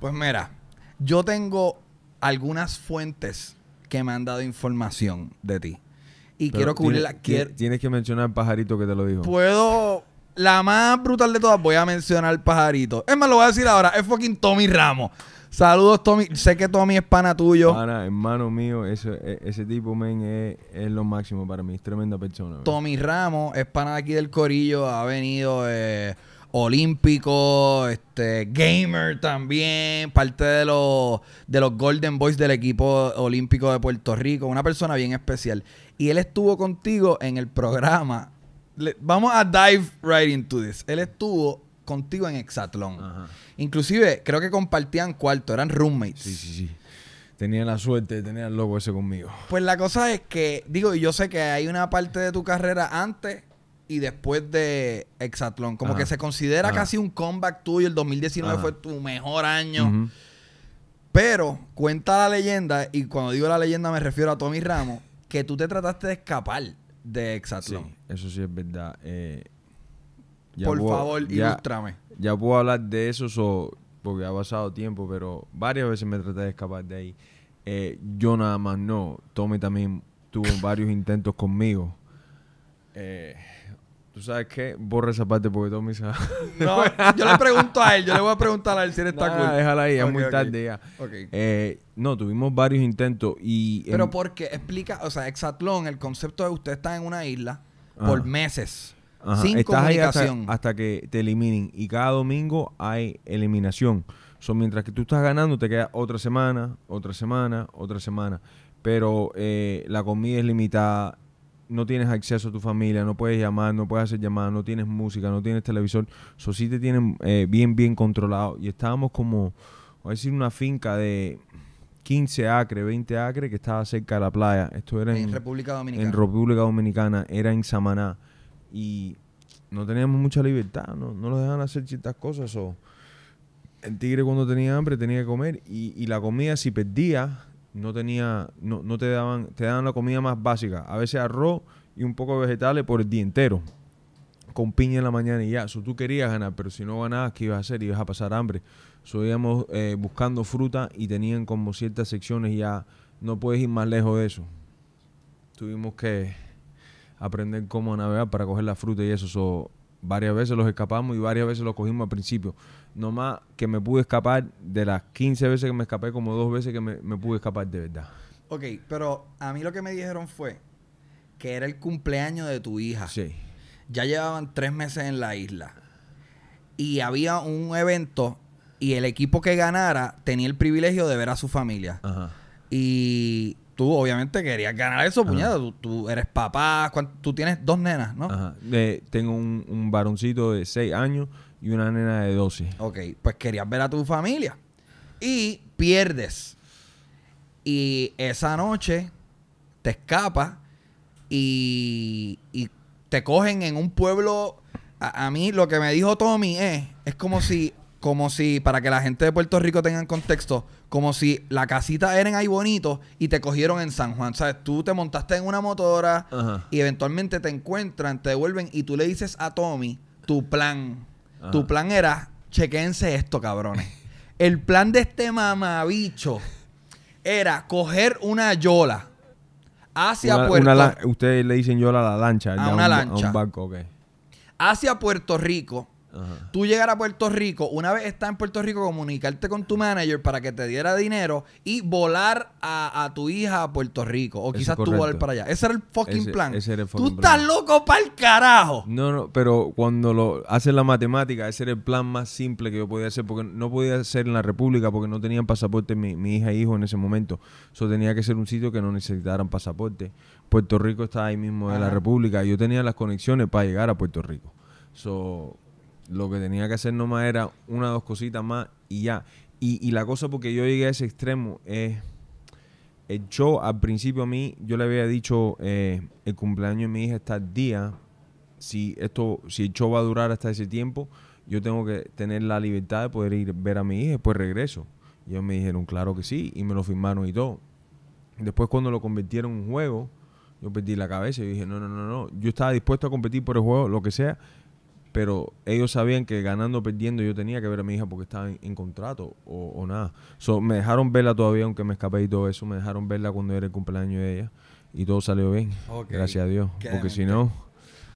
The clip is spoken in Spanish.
Pues mira, yo tengo algunas fuentes que me han dado información de ti. Y quiero cubrirla. Tienes que mencionar al pajarito que te lo dijo. Puedo. La más brutal de todas, voy a mencionar al pajarito. Es más, lo voy a decir ahora. Es fucking Tommy Ramos. Saludos, Tommy. Sé que Tommy es pana tuyo. Pana, hermano mío, ese, e, tipo, men, es, lo máximo para mí. Es tremenda persona. Tommy Ramos es pana de aquí del Corillo. Ha venido. Eh, olímpico, este, gamer también, parte de los, de los Golden Boys del equipo olímpico de Puerto Rico, una persona bien especial. Y él estuvo contigo en el programa. vamos a dive right into this. Él estuvo contigo en Exatlón. Inclusive, creo que compartían cuarto, eran roommates. Sí, sí, sí. Tenía la suerte de tener al loco ese conmigo. Pues la cosa es que, digo, yo sé que hay una parte de tu carrera antes y después de Exatlón. Como que se considera casi un comeback tuyo. El 2019 fue tu mejor año. Pero cuenta la leyenda, y cuando digo la leyenda me refiero a Tommy Ramos, que tú te trataste de escapar de Exatlón. eso sí es verdad. Eh, Por favor, ya, ilústrame. Ya puedo hablar de eso, porque ha pasado tiempo, pero varias veces me traté de escapar de ahí. Eh, yo nada más no. Tommy también tuvo varios intentos conmigo eh, ¿Tú sabes que Borra esa parte porque Tommy No, yo le pregunto a él, yo le voy a preguntar a él si él está nah, cool. Déjala ahí, es muy tarde ya. Eh, no, tuvimos varios intentos y. Pero porque explica, o sea, Exatlón, el concepto de usted está en una isla por meses. Ajá. Sin Estás hasta, que te eliminen. Y cada domingo hay eliminación. So, mientras que tú estás ganando, te queda otra semana, otra semana, otra semana. Pero eh, la comida es limitada, no tienes acceso a tu familia, no puedes llamar, no puedes hacer llamadas, no tienes música, no tienes televisor. Eso sí te tienen eh, bien, bien controlado. Y estábamos como, voy a decir, una finca de 15 acres, 20 acres que estaba cerca de la playa. Esto era en, República Dominicana. En República Dominicana, era en Samaná. Y no teníamos mucha libertad, no, nos dejaban hacer ciertas cosas. O el tigre cuando tenía hambre tenía que comer y, y la comida si perdía no tenía, no, no te daban, te daban la comida más básica, a veces arroz y un poco de vegetales por el día entero, con piña en la mañana y ya. eso tú querías ganar, pero si no ganabas, ¿qué ibas a hacer? Ibas a pasar hambre. So, íbamos eh, buscando fruta y tenían como ciertas secciones y ya no puedes ir más lejos de eso. Tuvimos que aprender cómo navegar para coger la fruta y eso. Varias veces los escapamos y varias veces los cogimos al principio. Nomás que me pude escapar de las 15 veces que me escapé, como dos veces que me, me pude escapar de verdad. Ok, pero a mí lo que me dijeron fue que era el cumpleaños de tu hija. Sí. Ya llevaban tres meses en la isla. Y había un evento y el equipo que ganara tenía el privilegio de ver a su familia. Ajá. Y tú obviamente querías ganar eso, puñada. Tú, eres papá, tú tienes dos nenas, ¿no? Ajá. Eh, tengo un, varoncito de 6 años y una nena de 12. Ok, pues querías ver a tu familia. Y pierdes. Y esa noche te escapas y, te cogen en un pueblo. A, mí lo que me dijo Tommy es, es como si, como si, para que la gente de Puerto Rico tengan contexto, como si la casita eran ahí bonito y te cogieron en San Juan. ¿Sabes? Tú te montaste en una motora y eventualmente te encuentran, te devuelven y tú le dices a Tommy tu plan. Tu plan era, chequense esto, cabrones. El plan de este mamabicho era coger una yola hacia Puerto Rico. Ustedes le dicen yola a la lancha. A una lancha. un barco, Hacia Puerto Rico Tú llegar a Puerto Rico, una vez estás en Puerto Rico, comunicarte con tu manager para que te diera dinero y volar a, tu hija a Puerto Rico. O quizás tú volar para allá. Ese era el fucking plan. tú estás loco para el carajo. No, no, pero cuando lo haces la matemática, ese era el plan más simple que yo podía hacer porque no podía hacer en la República porque no tenían pasaporte mi, hija e hijo en ese momento. Eso tenía que ser un sitio que no necesitaran pasaporte. Puerto Rico está ahí mismo de la República. Yo tenía las conexiones para llegar a Puerto Rico. So, lo que tenía que hacer nomás era una o dos cositas más y ya. Y, y, la cosa porque yo llegué a ese extremo es... el show al principio a mí, yo le había dicho eh, el cumpleaños de mi hija está día. Si esto, si el show va a durar hasta ese tiempo, yo tengo que tener la libertad de poder ir ver a mi hija y después regreso. Y ellos me dijeron, claro que sí, y me lo firmaron y todo. Después cuando lo convirtieron en un juego, yo perdí la cabeza y dije, no, no, no, no, yo estaba dispuesto a competir por el juego, lo que sea, pero ellos sabían que ganando o perdiendo yo tenía que ver a mi hija porque estaba en, contrato o, nada. me dejaron verla todavía, aunque me escapé y todo eso, me dejaron verla cuando era el cumpleaños de ella y todo salió bien, gracias a Dios, porque si no...